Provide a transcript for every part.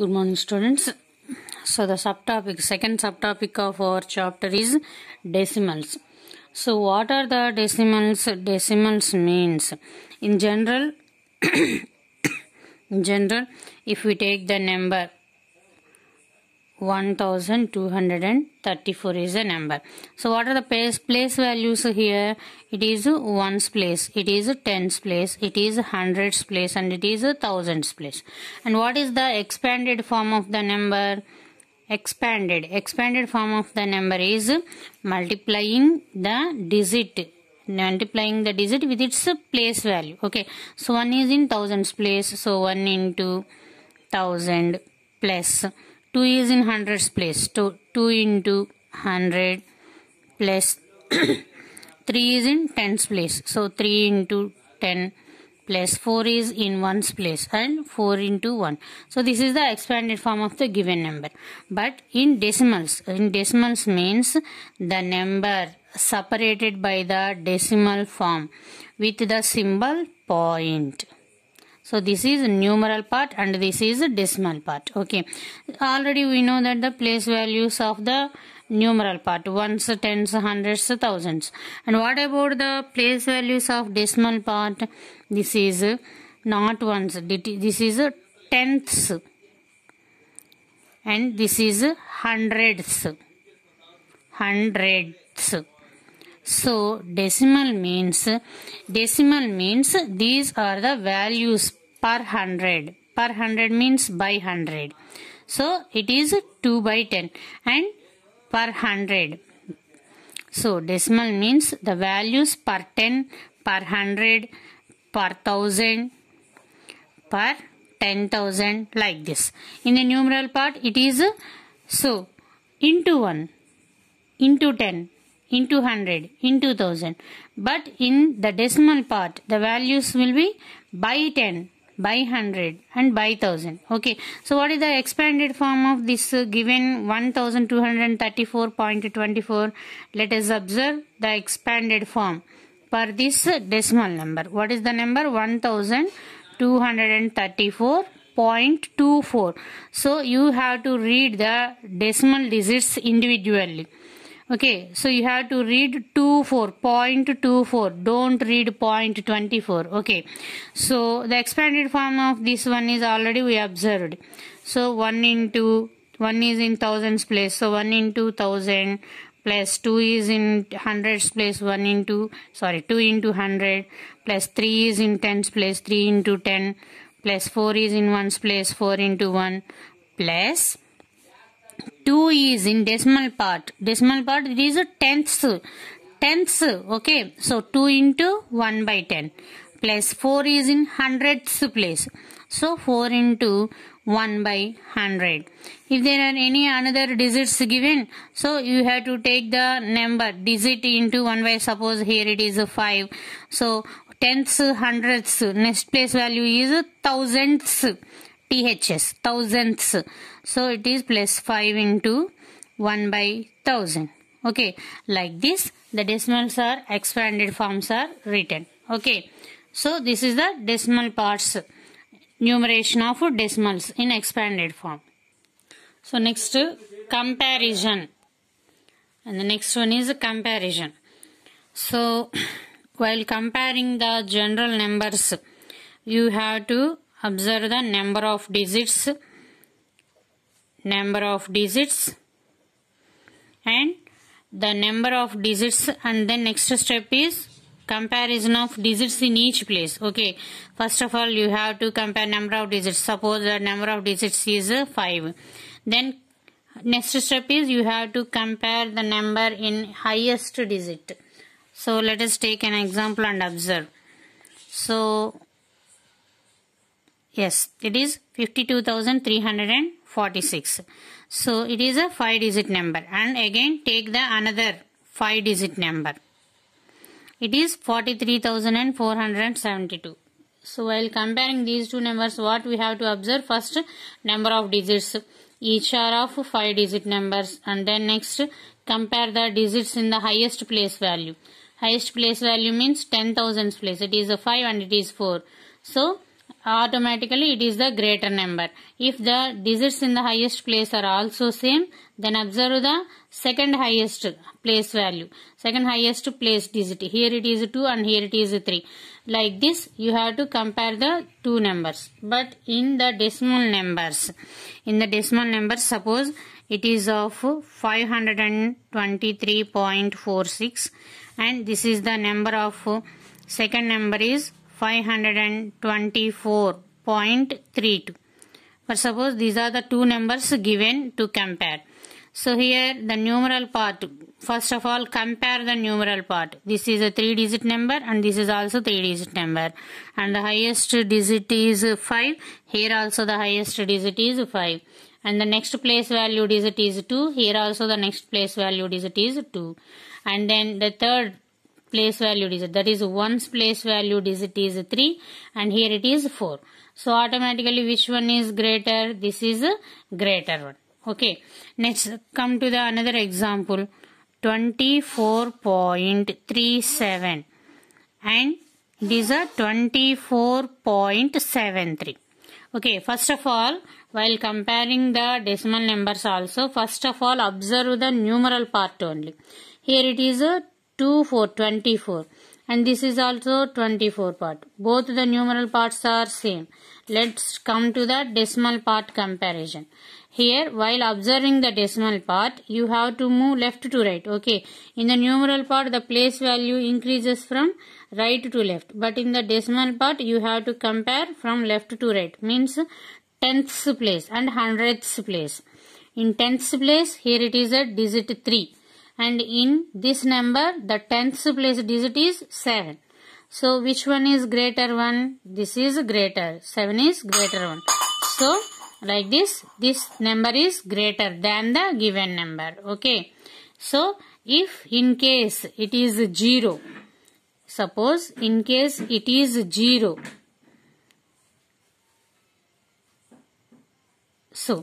good morning students so the subtopic second subtopic of our chapter is decimals so what are the decimals decimals means in general in general if we take the number 1234 is a number. So what are the place, place values here? It is ones place, it is tens place, it is hundreds place and it is thousands place. And what is the expanded form of the number? Expanded. Expanded form of the number is multiplying the digit multiplying the digit with its place value okay so one is in thousands place so one into thousand plus 2 is in hundreds place so 2 into 100 plus 3 is in tens place so 3 into 10 plus 4 is in 1's place and 4 into 1. So this is the expanded form of the given number. But in decimals, in decimals means the number separated by the decimal form with the symbol point. So this is numeral part and this is decimal part. Okay. Already we know that the place values of the numeral part. Ones, tens, hundreds, thousands. And what about the place values of decimal part? This is not ones. This is tenths. And this is hundreds. Hundreds. So decimal means decimal means these are the values per 100 per 100 means by 100 so it is 2 by 10 and per 100 so decimal means the values per 10 per 100 per 1000 per 10000 like this in the numeral part it is so into 1 into 10 into 100 into 1000 but in the decimal part the values will be by 10 by 100 and by 1000 okay so what is the expanded form of this uh, given 1234.24 let us observe the expanded form for this uh, decimal number what is the number 1234 0.24 so you have to read the decimal digits individually Okay, so you have to read 24, 0.24. Don't read 0.24. Okay, so the expanded form of this one is already we observed. So 1 into, 1 is in thousands place. So 1 into 1000 plus 2 is in hundreds place. 1 into, sorry, 2 into 100 plus 3 is in tens place. 3 into 10 plus 4 is in ones place. 4 into 1 plus 2 is in decimal part. Decimal part it is a tenths. Tenths. Okay. So 2 into 1 by 10 plus 4 is in hundredths place. So 4 into 1 by 100. If there are any another digits given, so you have to take the number digit into 1 by suppose here it is a 5. So tenths, hundredths, next place value is thousandths, THS, thousandths. So it is plus 5 into 1 by 1000. Okay, like this the decimals are expanded forms are written. Okay, so this is the decimal parts numeration of decimals in expanded form. So next comparison and the next one is comparison. So while comparing the general numbers you have to observe the number of digits number of digits and the number of digits and then next step is comparison of digits in each place okay first of all you have to compare number of digits suppose the number of digits is 5 then next step is you have to compare the number in highest digit so let us take an example and observe so Yes, it is 52,346. So it is a 5 digit number and again take the another 5 digit number. It is 43,472. So while comparing these two numbers what we have to observe first number of digits each are of 5 digit numbers and then next compare the digits in the highest place value. Highest place value means 10,000 place. It is a 5 and it is 4. So automatically it is the greater number. If the digits in the highest place are also same, then observe the second highest place value. Second highest place digit. Here it is 2 and here it is 3. Like this, you have to compare the two numbers. But in the decimal numbers, in the decimal numbers, suppose it is of 523.46 and this is the number of second number is 524.32. But suppose these are the two numbers given to compare. So here the numeral part, first of all compare the numeral part. This is a 3 digit number and this is also 3 digit number. And the highest digit is 5. Here also the highest digit is 5. And the next place value digit is 2. Here also the next place value digit is 2. And then the third place value digit that is one's place value digit is 3 and here it is 4 so automatically which one is greater this is greater one okay next come to the another example 24.37 and these are 24.73 okay first of all while comparing the decimal numbers also first of all observe the numeral part only here it is a 2 4 24 and this is also 24 part. Both the numeral parts are same. Let's come to the decimal part comparison. Here while observing the decimal part you have to move left to right. Okay. In the numeral part the place value increases from right to left. But in the decimal part you have to compare from left to right. Means tenths place and hundredths place. In tenths place here it is a digit 3 and in this number the tenth place digit is 7. So which one is greater one? This is greater. 7 is greater one. So like this this number is greater than the given number. Okay. So if in case it is 0 suppose in case it is 0 so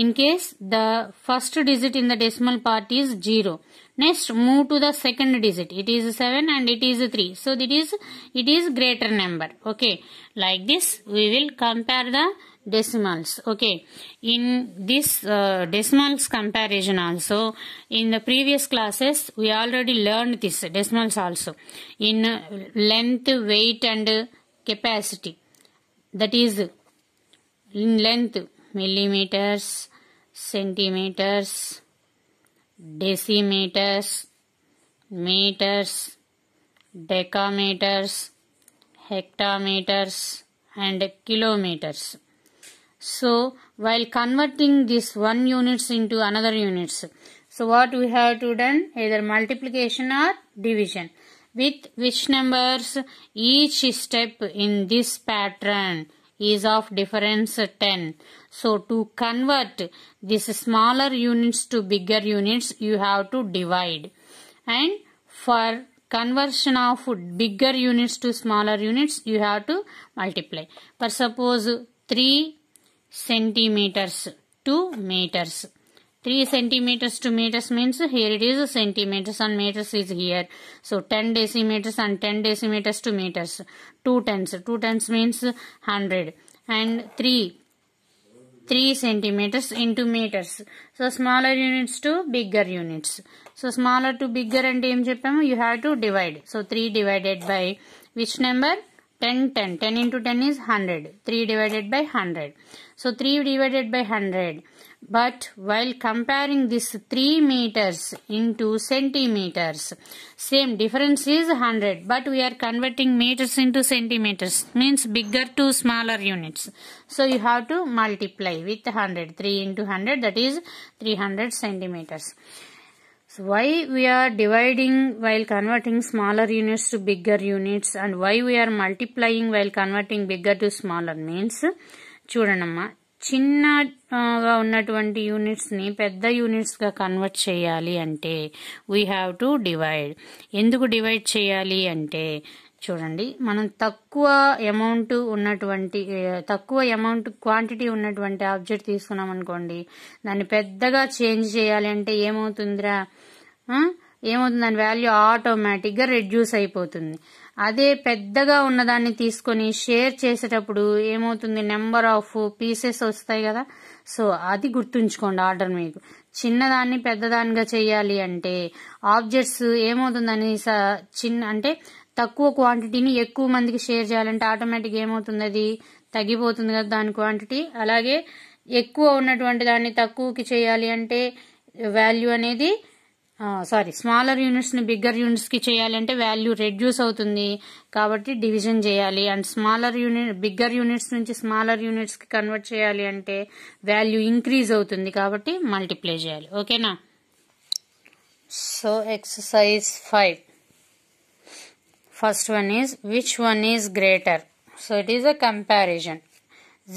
in case the first digit in the decimal part is 0 next move to the second digit it is 7 and it is 3 so it is it is greater number okay like this we will compare the decimals okay in this uh, decimals comparison also in the previous classes we already learned this decimals also in length weight and capacity that is in length millimeters, centimeters, decimeters, meters, decameters, hectometers and kilometers. So while converting this one units into another units, so what we have to done either multiplication or division with which numbers each step in this pattern is of difference 10. So to convert these smaller units to bigger units, you have to divide. And for conversion of bigger units to smaller units, you have to multiply. For suppose 3 centimeters to meters. 3 centimeters to meters means here it is centimeters and meters is here. So 10 decimeters and 10 decimeters to meters. 2 tens. 2 tens means 100. And 3 three centimeters into meters so smaller units to bigger units so smaller to bigger అంటే ఏం చెప్పాము you have to divide so three divided by which number 10 10 10 into 10 is 100 3 divided by 100 so 3 divided by 100 but while comparing this 3 meters into centimeters same difference is 100 but we are converting meters into centimeters means bigger to smaller units so you have to multiply with 100 3 into 100 that is 300 centimeters why we are dividing while converting smaller units to bigger units and why we are multiplying while converting bigger to smaller means చూడనమ్మా చిన్నగా ఉన్నటువంటి యూనిట్స్ని పెద్ద యూనిట్స్గా convert చేయాలి అంటే we have to divide ఎందుకు divide చేయాలి అంటే చూడండి మనం తక్కువ అమౌంట్ ఉన్నటువంటి తక్కువ అమౌంట్ క్వాంటిటీ ఉన్నటువంటి ఆబ్జెక్ట్ తీసుకున్నాం అనుకోండి దాన్ని పెద్దగా చేంజ్ చేయాలి అంటే ఏమవుతుందిరా ఏమవుతుంది దాని వాల్యూ ఆటోమేటిక్గా రెడ్యూస్ అయిపోతుంది అదే పెద్దగా ఉన్నదాన్ని తీసుకొని షేర్ చేసేటప్పుడు ఏమవుతుంది నెంబర్ ఆఫ్ పీసెస్ వస్తాయి కదా సో అది గుర్తుంచుకోండి ఆర్డర్ మీకు చిన్నదాన్ని పెద్దదానిగా చేయాలి అంటే ఆబ్జెక్ట్స్ ఏమవుతుందని చిన్న అంటే తక్కువ క్వాంటిటీని ఎక్కువ మందికి షేర్ చేయాలంటే ఆటోమేటిక్ ఏమవుతుంది అది తగ్గిపోతుంది కదా దాని క్వాంటిటీ అలాగే ఎక్కువ ఉన్నటువంటి దాన్ని తక్కువకి చేయాలి అంటే వాల్యూ అనేది సారీ స్మాలర్ యూనిట్స్ని బిగ్గర్ యూనిట్స్కి చేయాలంటే వాల్యూ రెడ్యూస్ అవుతుంది కాబట్టి డివిజన్ చేయాలి and smaller unit bigger units నుంచి స్మాలర్ యూనిట్స్కి కన్వర్ట్ చేయాలి అంటే వాల్యూ ఇంక్రీజ్ అవుతుంది కాబట్టి మల్టిప్లై చేయాలి ఓకేనా so exercise five first one is which one is greater so it is a comparison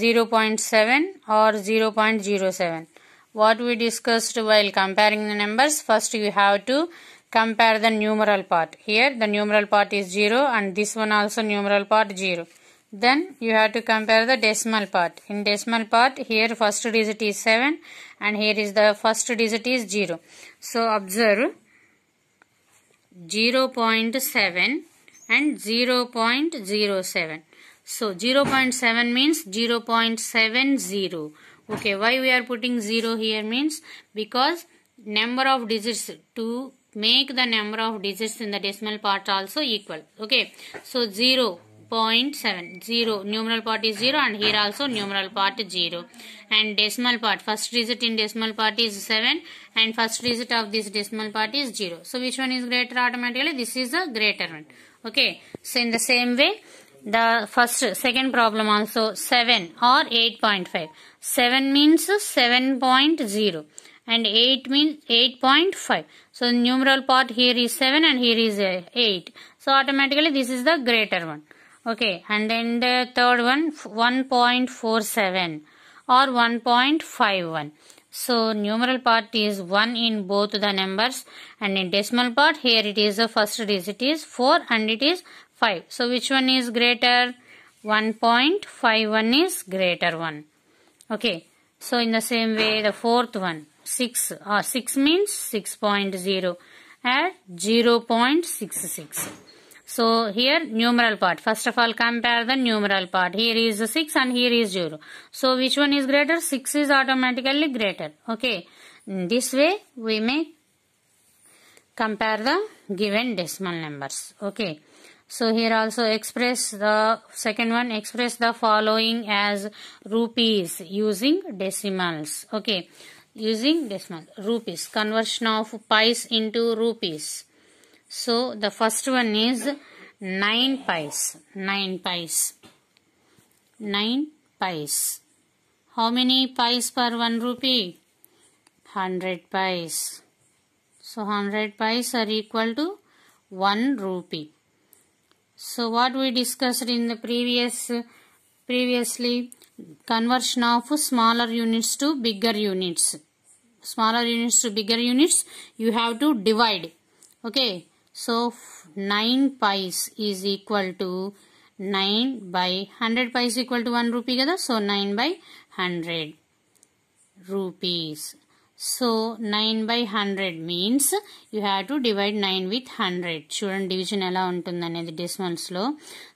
zero point seven or zero point zero seven what we discussed while comparing the numbers first you have to compare the numeral part here the numeral part is 0 and this one also numeral part 0 then you have to compare the decimal part in decimal part here first digit is 7 and here is the first digit is 0 so observe 0 0.7 and 0 0.07 so 0 0.7 means 0 0.70 okay why we are putting 0 here means because number of digits to make the number of digits in the decimal part also equal okay so 0 0.7 0 numeral part is 0 and here also numeral part is 0 and decimal part first digit in decimal part is 7 and first digit of this decimal part is 0 so which one is greater automatically this is the greater one okay so in the same way the first second problem also 7 or 8.5 7 means 7.0 and 8 means 8.5 so numeral part here is 7 and here is 8 so automatically this is the greater one okay and then the third one 1.47 or 1.51 so numeral part is 1 in both the numbers and in decimal part here it is the first digit is 4 and it is 5. So which one is greater? 1.51 is greater 1. Okay. So in the same way the fourth one 6. Uh, 6 means 6.0 at 0 0.66. So here numeral part. First of all compare the numeral part. Here is 6 and here is 0. So which one is greater? 6 is automatically greater. Okay. In this way we may compare the given decimal numbers. Okay. So here also express the second one express the following as rupees using decimals. Okay. Using decimal rupees conversion of pies into rupees. So the first one is 9 pies. 9 pies. 9 pies. How many pies per 1 rupee? 100 pies. So 100 pies are equal to 1 rupee. So what we discussed in the previous previously conversion of smaller units to bigger units. Smaller units to bigger units you have to divide. Okay. So 9 pies is equal to 9 by 100 pies equal to 1 rupee. So 9 by 100 rupees. So 9 by 100 means you have to divide 9 with 100. Children division ఎలా the decimal slow.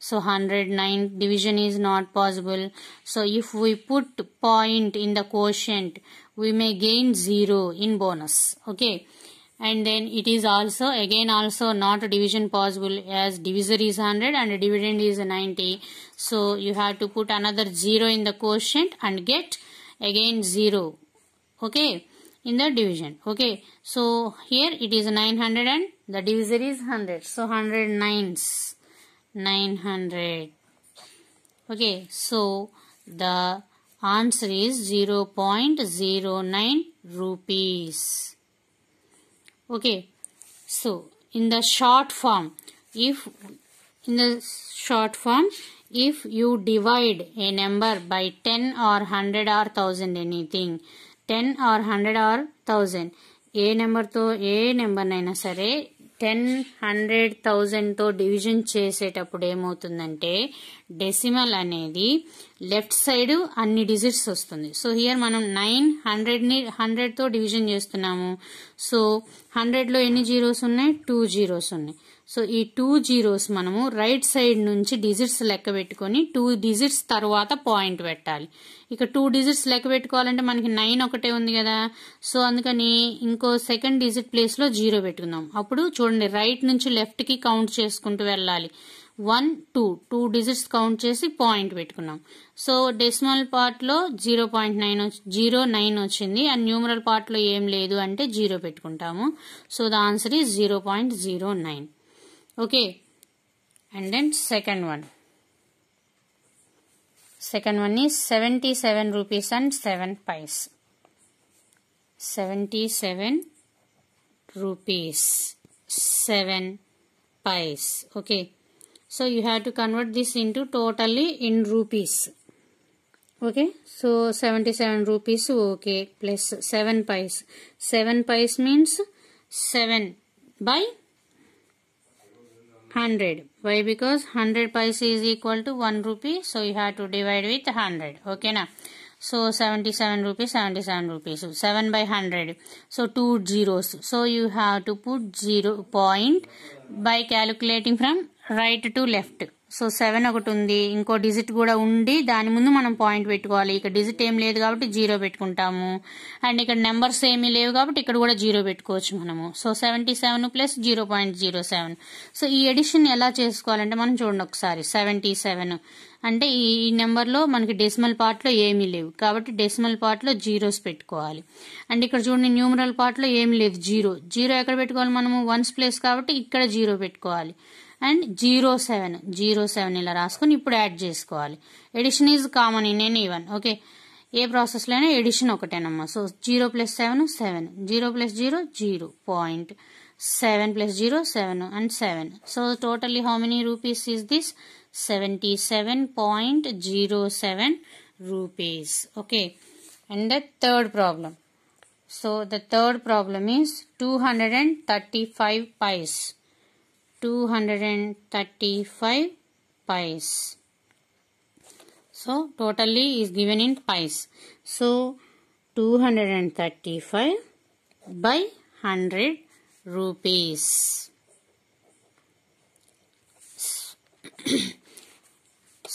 So hundred nine division is not possible. So if we put point in the quotient, we may gain 0 in bonus. Okay. And then it is also again also not division possible as divisor is 100 and dividend is 90. So you have to put another 0 in the quotient and get again 0. Okay in the division okay so here it is 900 and the divisor is 100 so 100 nines 900 okay so the answer is 0 0.09 rupees okay so in the short form if in the short form if you divide a number by 10 or 100 or 1000 anything ten or hundred or thousand ఏ నెంబర్తో ఏ నెంబర్నైనా సరే ten hundred థౌజండ్తో division చేసేటప్పుడు ఏమవుతుందంటే decimal అనేది left side అన్ని digits వస్తుంది so here మనం నైన్ హండ్రెడ్ని హండ్రెడ్తో డివిజన్ చేస్తున్నాము సో హండ్రెడ్లో ఎన్ని జీరోస్ ఉన్నాయి టూ జీరోస్ ఉన్నాయి సో ఈ టూ జీరోస్ మనము రైట్ సైడ్ నుంచి డిజిట్స్ లెక్క పెట్టుకొని టూ డిజిట్స్ తర్వాత పాయింట్ పెట్టాలి ఇక టూ డిజిట్స్ లెక్క పెట్టుకోవాలంటే మనకి నైన్ ఒకటే ఉంది కదా సో అందుకని ఇంకో సెకండ్ డిజిట్ ప్లేస్లో జీరో పెట్టుకుందాం అప్పుడు చూడండి రైట్ నుంచి లెఫ్ట్కి కౌంట్ చేసుకుంటూ వెళ్ళాలి one two two digits count చేసి పాయింట్ పెట్టుకున్నాం సో డెసిమల్ పార్ట్లో zero point nine zero nine వచ్చింది అండ్ న్యూమరల్ పార్ట్లో ఏం లేదు అంటే జీరో పెట్టుకుంటాము so the answer is zero point zero nine okay and then second one second one is 77 rupees and 7 pies 77 rupees 7 pies okay so you have to convert this into totally in rupees okay so 77 rupees okay plus 7 pies 7 pies means 7 by 100. Why? Because 100 paisa is equal to 1 rupee. So, you have to divide with 100. Okay, na? So, 77 rupees, 77 rupees. So, 7 by 100. So, 2 zeros. So, you have to put 0 point by calculating from right to left so seven ఒకటి ఉంది ఇంకో digit కూడా ఉండి దాని ముందు మనం point పెట్టుకోవాలి ఇక్కడ డిజిట్ ఏం లేదు కాబట్టి జీరో పెట్టుకుంటాము అండ్ ఇక్కడ నెంబర్స్ ఏమీ లేవు కాబట్టి ఇక్కడ కూడా జీరో పెట్టుకోవచ్చు మనము so seventy seven plus zero point zero seven so ఈ ఎడిషన్ ఎలా చేసుకోవాలంటే మనం చూడండి ఒకసారి సెవెంటీ సెవెన్ అంటే ఈ నెంబర్లో మనకి డెసిమల్ పార్ట్లో ఏమీ లేవు కాబట్టి డెసిమల్ పార్ట్లో జీరోస్ పెట్టుకోవాలి అండ్ ఇక్కడ చూడండి న్యూమరల్ పార్ట్లో ఏమీ లేదు జీరో జీరో ఎక్కడ పెట్టుకోవాలి మనము వన్స్ ప్లేస్ కాబట్టి ఇక్కడ జీరో పెట్టుకోవాలి and zero seven zero seven ఇలా రాసుకుని ఇప్పుడు యాడ్ చేసుకోవాలి addition is common in an even okay ఏ ప్రాసెస్లో అయినా ఎడిషన్ ఒకటేనమ్మా so zero plus seven seven zero plus zero zero point seven plus zero seven and seven so totally how many rupees is this seventy seven point zero seven rupees okay and the third problem so the third problem is two hundred and thirty five vice 235 pies. So totally is given in pies. So 235 by 100 rupees.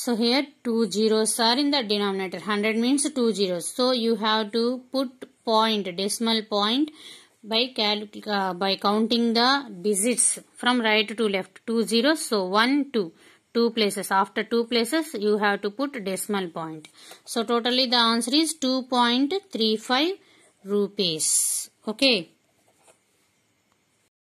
so here two zeros are in the denominator. 100 means two zeros. So you have to put point, decimal point by uh, by counting the digits from right to left two zeros so one two two places after two places you have to put decimal point so totally the answer is 2.35 rupees okay